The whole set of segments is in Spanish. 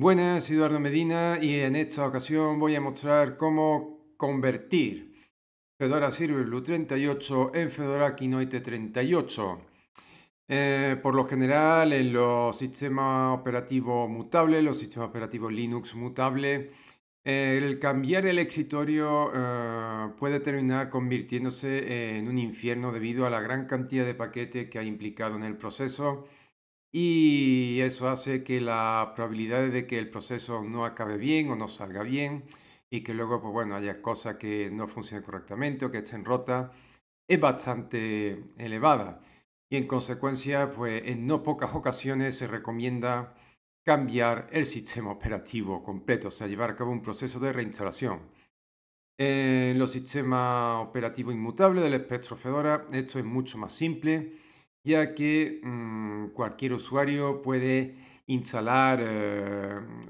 Buenas, Eduardo Medina y en esta ocasión voy a mostrar cómo convertir Fedora Silverblue 38 en Fedora Kinoite 38. Eh, por lo general, en los sistemas operativos mutables, los sistemas operativos Linux mutables, eh, el cambiar el escritorio eh, puede terminar convirtiéndose en un infierno debido a la gran cantidad de paquetes que ha implicado en el proceso y eso hace que la probabilidad de que el proceso no acabe bien o no salga bien y que luego, pues bueno, haya cosas que no funcionen correctamente o que estén rotas, es bastante elevada. Y en consecuencia, pues, en no pocas ocasiones se recomienda cambiar el sistema operativo completo, o sea, llevar a cabo un proceso de reinstalación. En los sistemas operativos inmutables del espectro Fedora, esto es mucho más simple ya que mm, cualquier usuario puede instalar em,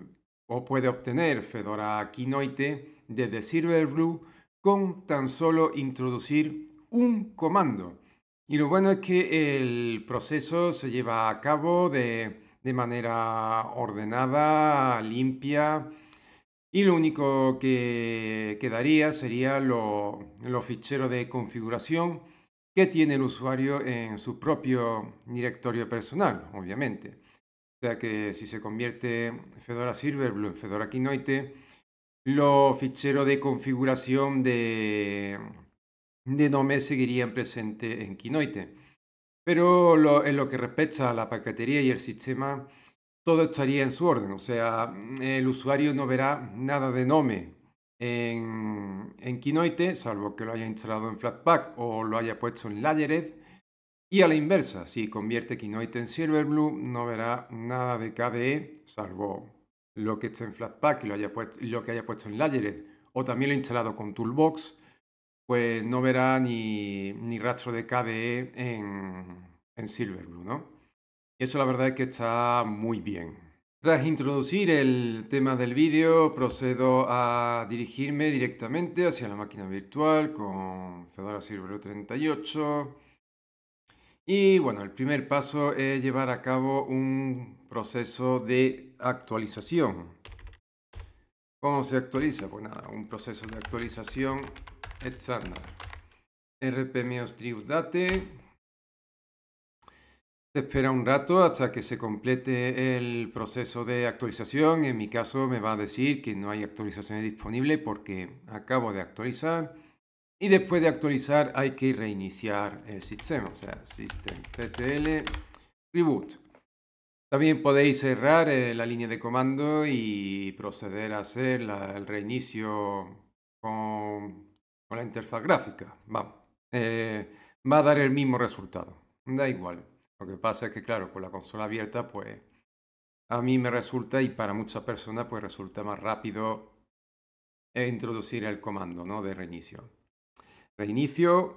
o puede obtener Fedora Kinoite desde Silverblue con tan solo introducir un comando. Y lo bueno es que el proceso se lleva a cabo de, manera ordenada, limpia, y lo único que quedaría sería los ficheros de configuración que tiene el usuario en su propio directorio personal, obviamente. O sea que si se convierte Fedora Silverblue en Fedora Quinoite, los ficheros de configuración de, de seguirían presentes en Quinoite. Pero en lo que respecta a la paquetería y el sistema, todo estaría en su orden. O sea, el usuario no verá nada de Nome, en, Kinoite, salvo que lo haya instalado en Flatpak o lo haya puesto en Layered. Y a la inversa, si convierte Kinoite en Silverblue, no verá nada de KDE, salvo lo que esté en Flatpak y lo, haya puesto, que haya puesto en Layered, o también lo he instalado con Toolbox, pues no verá ni, rastro de KDE en, Silverblue, ¿no? eso la verdad es que está muy bien. Tras introducir el tema del vídeo, procedo a dirigirme directamente hacia la máquina virtual con Fedora Server 38. Y bueno, el primer paso es llevar a cabo un proceso de actualización. ¿Cómo se actualiza? Pues nada, un proceso de actualización estándar. update Espera un rato hasta que se complete el proceso de actualización. En mi caso me va a decir que no hay actualizaciones disponibles porque acabo de actualizar. Y después de actualizar hay que reiniciar el sistema, o sea, systemctl reboot. También podéis cerrar eh, la línea de comando y proceder a hacer el reinicio con, la interfaz gráfica. Eh, va a dar el mismo resultado, da igual. Lo que pasa es que, claro, con la consola abierta, pues a mí me resulta y para muchas personas, pues resulta más rápido introducir el comando ¿no? de reinicio. Reinicio.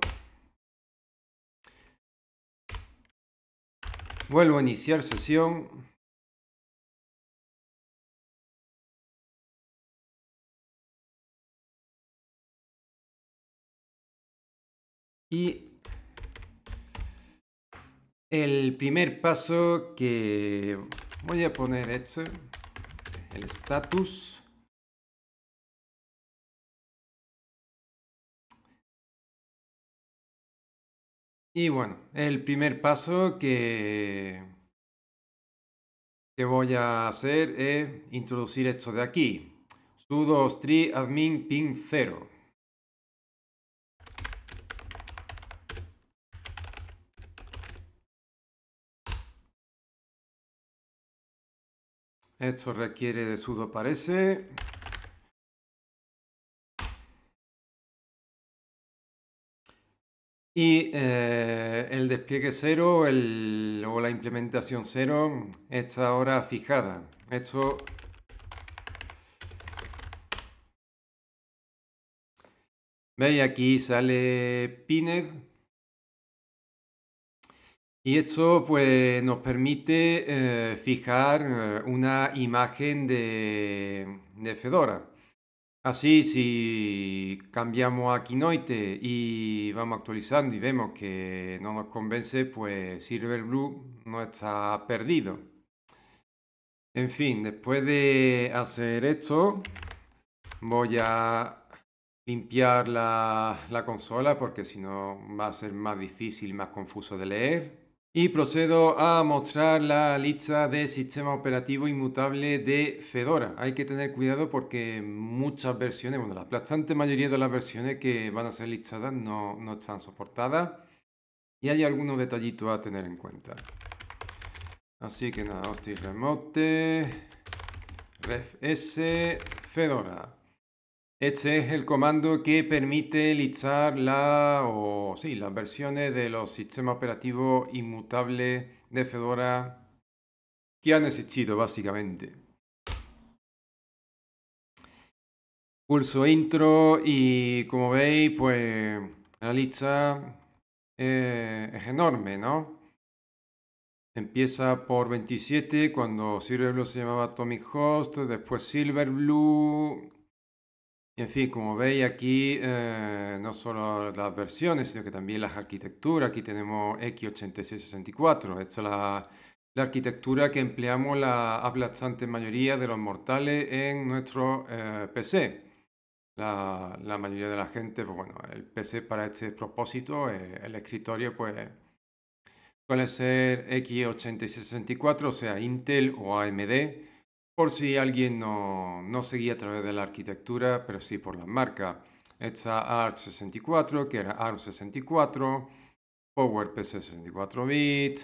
Vuelvo a iniciar sesión. Y el primer paso que voy a poner es el status. Y bueno, el primer paso que, voy a hacer es introducir esto de aquí. sudo stri admin ping 0. Esto requiere de sudo parece. Y eh, el despliegue cero o la implementación cero está ahora fijada. Esto veis aquí sale Pined y esto pues, nos permite eh, fijar eh, una imagen de, Fedora. Así, si cambiamos a Kinoite y vamos actualizando y vemos que no nos convence, pues Silverblue no está perdido. En fin, después de hacer esto, voy a limpiar la, la consola porque si no va a ser más difícil, más confuso de leer. Y procedo a mostrar la lista de sistema operativo inmutable de Fedora. Hay que tener cuidado porque muchas versiones, bueno, la aplastante mayoría de las versiones que van a ser listadas no, están soportadas. Y hay algunos detallitos a tener en cuenta. Así que nada, hostil remote, ref Fedora. Este es el comando que permite listar o, las versiones de los sistemas operativos inmutables de Fedora que han existido básicamente. Pulso intro y como veis, pues la lista eh, es enorme, ¿no? Empieza por 27 cuando Silverblue se llamaba Atomic Host, después Silverblue, en fin, como veis aquí, eh, no solo las versiones, sino que también las arquitecturas. Aquí tenemos X8664. Esta es la, arquitectura que empleamos la aplastante mayoría de los mortales en nuestro eh, PC. La, mayoría de la gente, pues bueno, el PC para este propósito, eh, el escritorio, pues suele ser X8664, o sea, Intel o AMD por si alguien no, seguía a través de la arquitectura, pero sí por la marca. Esta ARC64, que era ARM64, PowerPC 64 bit.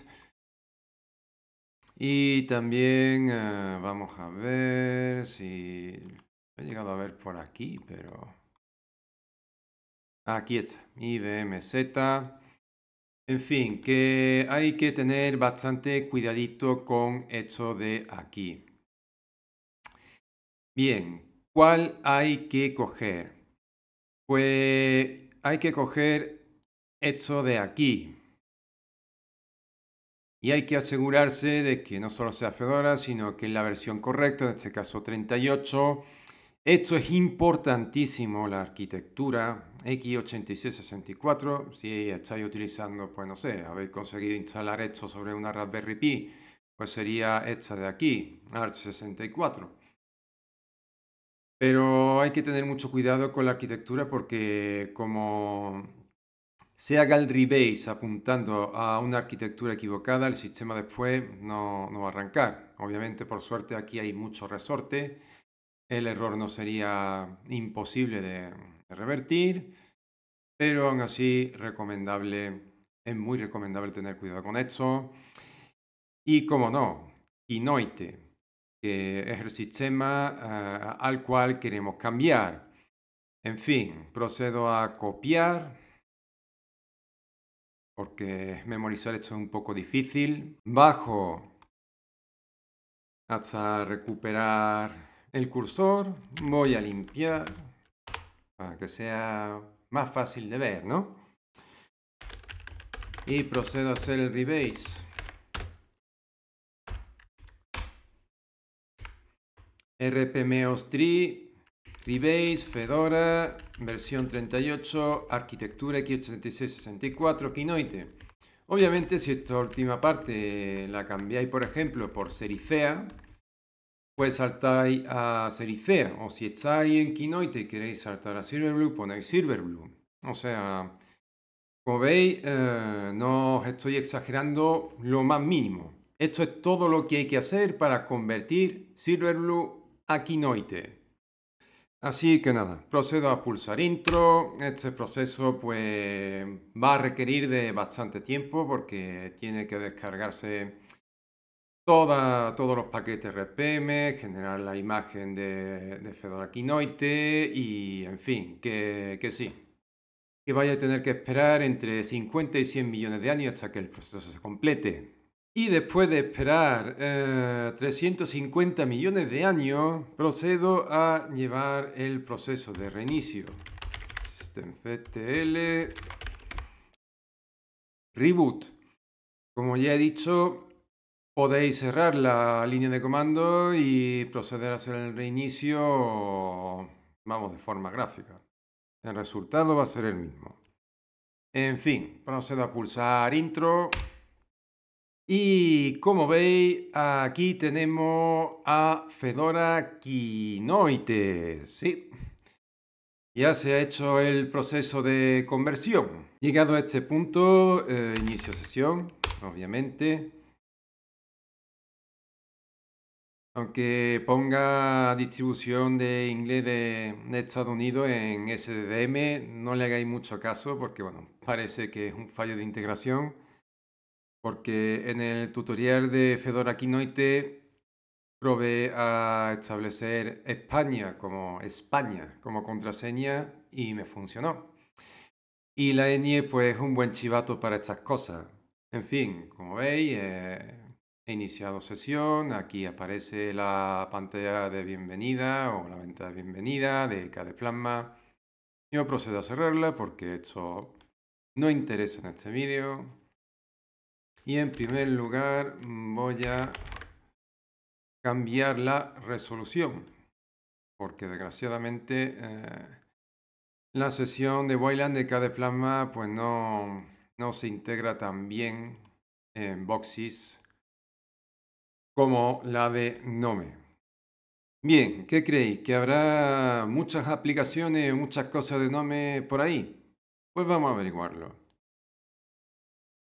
Y también eh, vamos a ver si he llegado a ver por aquí, pero ah, aquí está, IBM Z. En fin, que hay que tener bastante cuidadito con esto de aquí. Bien, ¿cuál hay que coger? Pues hay que coger esto de aquí. Y hay que asegurarse de que no solo sea Fedora, sino que es la versión correcta, en este caso 38. Esto es importantísimo, la arquitectura X8664. Si estáis utilizando, pues no sé, habéis conseguido instalar esto sobre una Raspberry Pi, pues sería esta de aquí, Arch 64 pero hay que tener mucho cuidado con la arquitectura porque como se haga el rebase apuntando a una arquitectura equivocada, el sistema después no, va a arrancar. Obviamente, por suerte, aquí hay mucho resorte. El error no sería imposible de, revertir, pero aún así recomendable, es muy recomendable tener cuidado con esto. Y como no, quinoite que eh, es el sistema ah, al cual queremos cambiar. En fin, procedo a copiar porque memorizar esto es un poco difícil. Bajo hasta recuperar el cursor. Voy a limpiar para que sea más fácil de ver, ¿no? Y procedo a hacer el rebase. RPMOS3, Rebase, Fedora, versión 38, arquitectura x86-64, Kinoite. Obviamente si esta última parte la cambiáis por ejemplo por Serifea, pues saltáis a Serifea. O si estáis en Kinoite y queréis saltar a Silverblue, ponéis Silverblue. O sea, como veis, eh, no os estoy exagerando lo más mínimo. Esto es todo lo que hay que hacer para convertir Silverblue Aquinoite. Así que nada, procedo a pulsar intro. Este proceso pues va a requerir de bastante tiempo porque tiene que descargarse todos los paquetes RPM, generar la imagen de, Fedora Kinoite y en fin, que sí, que vaya a tener que esperar entre 50 y 100 millones de años hasta que el proceso se complete. Y después de esperar 350 eh, millones de años, procedo a llevar el proceso de reinicio. Systemctl. Reboot. Como ya he dicho, podéis cerrar la línea de comando y proceder a hacer el reinicio, vamos, de forma gráfica. El resultado va a ser el mismo. En fin, procedo a pulsar intro. Y como veis, aquí tenemos a Fedora Kinoite, Sí, ya se ha hecho el proceso de conversión. Llegado a este punto, eh, inicio sesión, obviamente. Aunque ponga distribución de inglés de, Estados Unidos en SDM, no le hagáis mucho caso porque bueno, parece que es un fallo de integración porque en el tutorial de Fedora Kinoite probé a establecer España como España como contraseña y me funcionó. Y la ENIE pues es un buen chivato para estas cosas. En fin, como veis, eh, he iniciado sesión, aquí aparece la pantalla de bienvenida o la venta de bienvenida de KD Plasma. Yo procedo a cerrarla porque esto no interesa en este vídeo. Y en primer lugar mm, voy a cambiar la resolución, porque desgraciadamente eh, la sesión de Wayland de KDE Plasma pues no, no se integra tan bien en Boxes como la de Nome. Bien, ¿qué creéis? ¿Que habrá muchas aplicaciones, muchas cosas de Nome por ahí? Pues vamos a averiguarlo.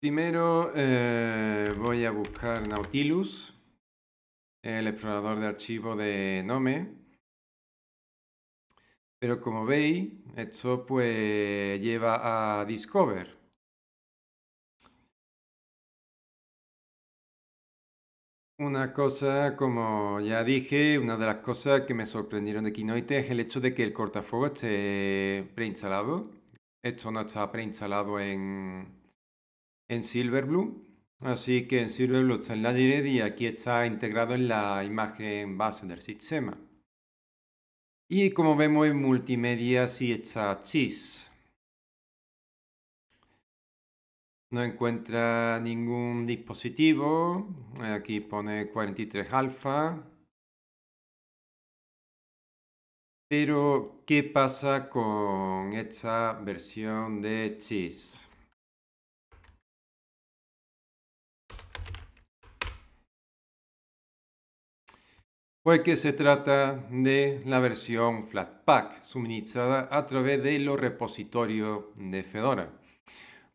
Primero eh, voy a buscar Nautilus, el explorador de archivo de Nome. Pero como veis, esto pues lleva a Discover. Una cosa, como ya dije, una de las cosas que me sorprendieron de Kinoite es el hecho de que el cortafuego esté preinstalado. Esto no está preinstalado en, en Silverblue. Así que en Silverblue está en la direct y aquí está integrado en la imagen base del sistema. Y como vemos en multimedia si está Cheese. No encuentra ningún dispositivo. Aquí pone 43 alfa. Pero, ¿qué pasa con esta versión de Cheese? Pues que se trata de la versión Flatpak suministrada a través de los repositorios de Fedora.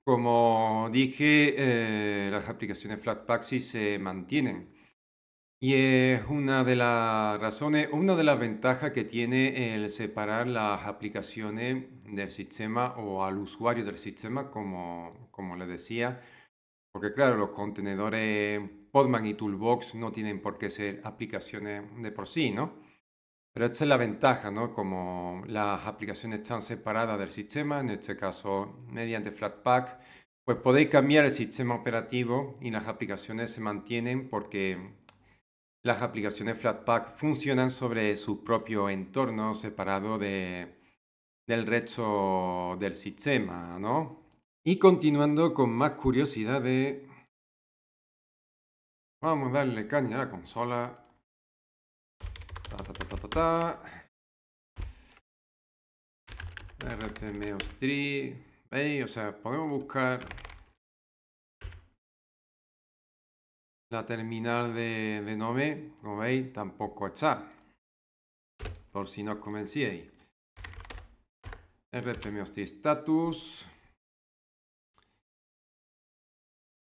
Como dije, eh, las aplicaciones Flatpak sí se mantienen. Y es una de las razones, una de las ventajas que tiene el separar las aplicaciones del sistema o al usuario del sistema, como, como les decía, porque claro, los contenedores Podman y Toolbox no tienen por qué ser aplicaciones de por sí, ¿no? Pero esta es la ventaja, ¿no? Como las aplicaciones están separadas del sistema, en este caso mediante Flatpak, pues podéis cambiar el sistema operativo y las aplicaciones se mantienen porque las aplicaciones Flatpak funcionan sobre su propio entorno separado de, del resto del sistema, ¿no? Y continuando con más curiosidad de... Vamos a darle caña a la consola. Ta, ta, ta, o sea, podemos buscar la terminal de, de Nome, como veis, tampoco está. Por si no os convencíais. Rpmos3 Status.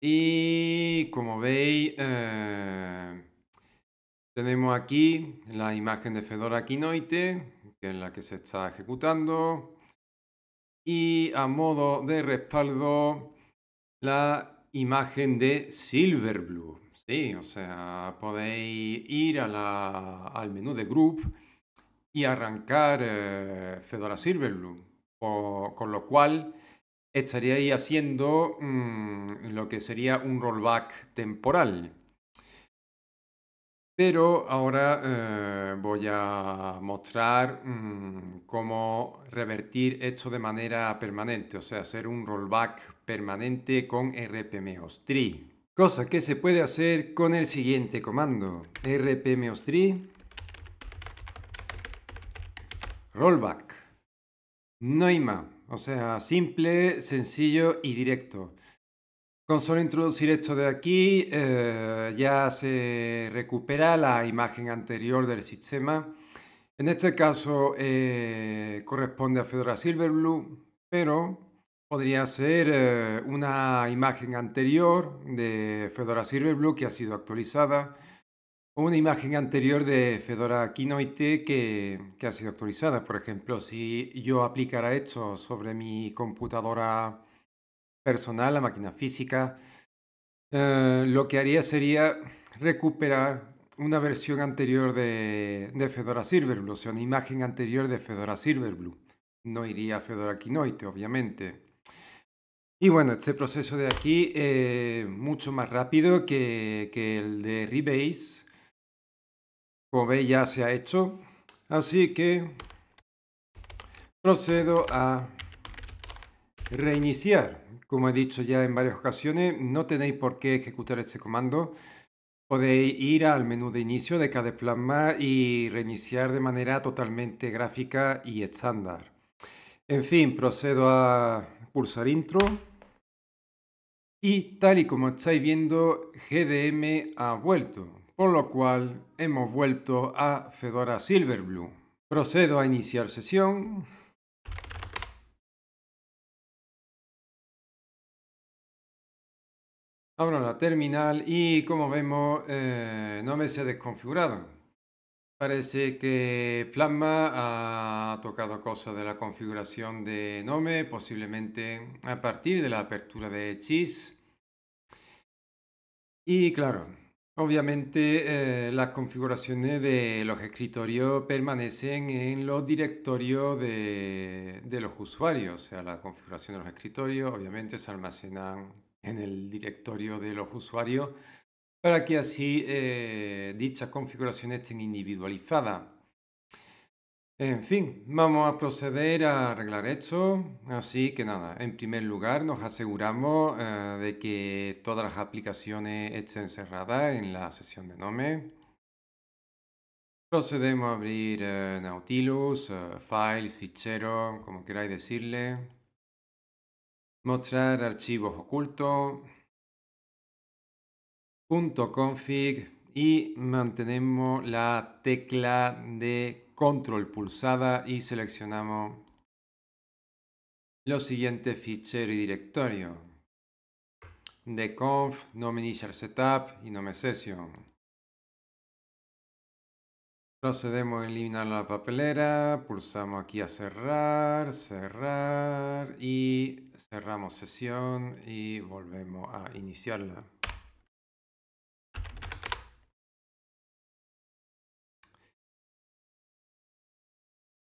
Y como veis, eh, tenemos aquí la imagen de Fedora Kinoite, que es la que se está ejecutando. Y a modo de respaldo, la imagen de Silverblue. o sea, podéis ir al menú de Group y arrancar eh, Fedora Silverblue, con lo cual estaría ahí haciendo mm, lo que sería un rollback temporal. Pero ahora eh, voy a mostrar mm, cómo revertir esto de manera permanente, o sea, hacer un rollback permanente con rpm3 Cosa que se puede hacer con el siguiente comando, rpm3 rollback. No hay más. O sea, simple, sencillo y directo. Con solo introducir esto de aquí eh, ya se recupera la imagen anterior del sistema. En este caso eh, corresponde a Fedora Silverblue, pero podría ser eh, una imagen anterior de Fedora Silverblue que ha sido actualizada una imagen anterior de Fedora Kinoite que, ha sido actualizada. Por ejemplo, si yo aplicara esto sobre mi computadora personal, la máquina física, eh, lo que haría sería recuperar una versión anterior de, Fedora Silverblue, o sea, una imagen anterior de Fedora Silverblue. No iría a Fedora Kinoite, obviamente. Y bueno, este proceso de aquí es eh, mucho más rápido que, que el de Rebase como veis ya se ha hecho. Así que procedo a reiniciar. Como he dicho ya en varias ocasiones, no tenéis por qué ejecutar este comando. Podéis ir al menú de inicio de cada plasma y reiniciar de manera totalmente gráfica y estándar. En fin, procedo a pulsar intro. Y tal y como estáis viendo, GDM ha vuelto por lo cual hemos vuelto a Fedora Silverblue. Procedo a iniciar sesión. Abro la terminal y como vemos eh, no me se ha desconfigurado. Parece que Plasma ha tocado cosas de la configuración de Nome, posiblemente a partir de la apertura de Chis. Y claro, Obviamente eh, las configuraciones de los escritorios permanecen en los directorios de, los usuarios, o sea, la configuración de los escritorios obviamente se almacenan en el directorio de los usuarios para que así eh, dichas configuraciones estén individualizadas. En fin, vamos a proceder a arreglar esto. Así que nada, en primer lugar nos aseguramos eh, de que todas las aplicaciones estén cerradas en la sesión de Nome. Procedemos a abrir eh, Nautilus, eh, files, Fichero, como queráis decirle. Mostrar archivos ocultos. Punto config y mantenemos la tecla de control pulsada y seleccionamos los siguientes fichero y directorio de conf, nome initial setup y no session. Procedemos a eliminar la papelera, pulsamos aquí a cerrar, cerrar y cerramos sesión y volvemos a iniciarla.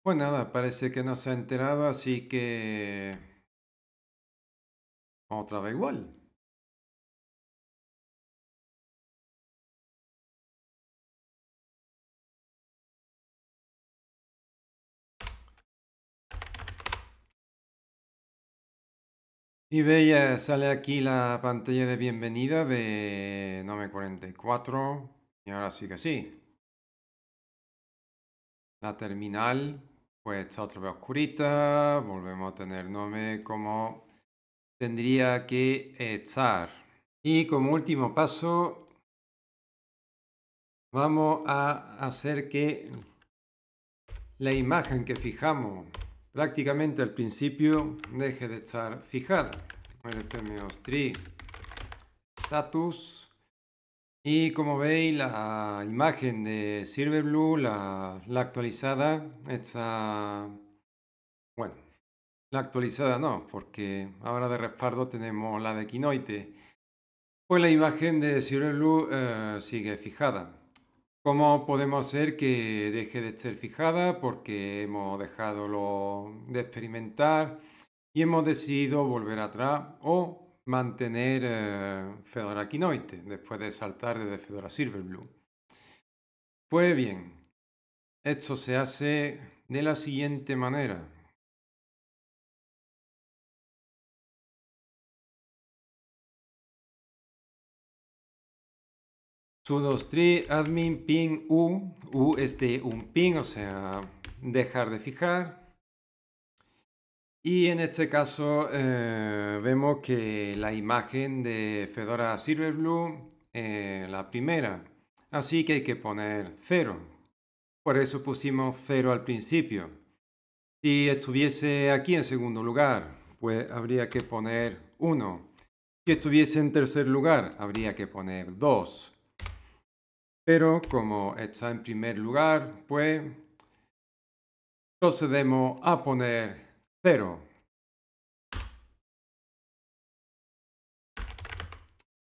Pues nada, parece que no se ha enterado, así que... Otra vez igual. Y veía, sale aquí la pantalla de bienvenida de Nome 44. Y ahora sí que sí. La terminal pues está otra vez oscurita, volvemos a tener nombre como tendría que estar. Y como último paso, vamos a hacer que la imagen que fijamos prácticamente al principio deje de estar fijada. El premio status y como veis, la imagen de Silver Blue, la, actualizada, está... Bueno, la actualizada no, porque ahora de respaldo tenemos la de Kinoite. Pues la imagen de Silver Blue eh, sigue fijada. ¿Cómo podemos hacer que deje de estar fijada? Porque hemos dejado lo de experimentar y hemos decidido volver atrás o mantener eh, Fedora Kinoite después de saltar desde Fedora Silverblue. Pues bien, esto se hace de la siguiente manera. sudo tree admin ping u, u es de un ping, o sea, dejar de fijar. Y en este caso eh, vemos que la imagen de Fedora Silverblue, es eh, la primera, así que hay que poner 0. Por eso pusimos 0 al principio. Si estuviese aquí en segundo lugar, pues habría que poner 1. Si estuviese en tercer lugar, habría que poner 2. Pero como está en primer lugar, pues procedemos a poner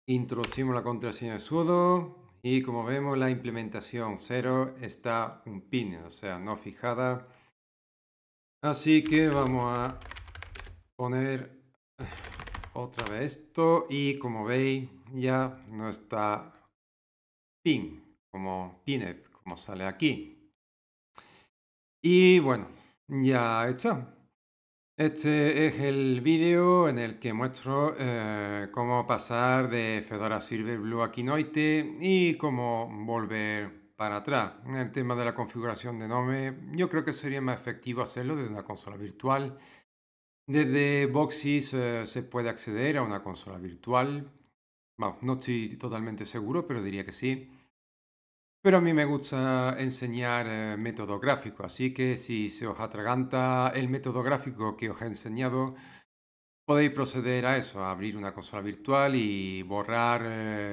introducimos la contraseña de sudo y como vemos la implementación 0 está un pin, o sea, no fijada. Así que vamos a poner otra vez esto y como veis ya no está pin, como pin, como sale aquí. Y bueno, ya está. Este es el vídeo en el que muestro eh, cómo pasar de Fedora Silverblue a Kinoite y cómo volver para atrás. En el tema de la configuración de Nome, yo creo que sería más efectivo hacerlo desde una consola virtual. Desde Boxys eh, se puede acceder a una consola virtual. no estoy totalmente seguro, pero diría que sí. Pero a mí me gusta enseñar eh, método gráfico, así que si se os atraganta el método gráfico que os he enseñado, podéis proceder a eso, a abrir una consola virtual y borrar la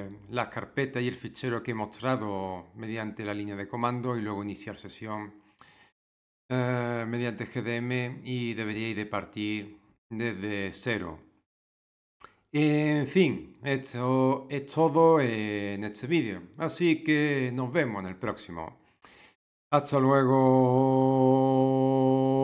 eh, las carpetas y el fichero que he mostrado mediante la línea de comando y luego iniciar sesión eh, mediante GDM y deberíais de partir desde cero. En fin, esto es todo eh, en este vídeo, así que nos vemos en el próximo. Hasta luego.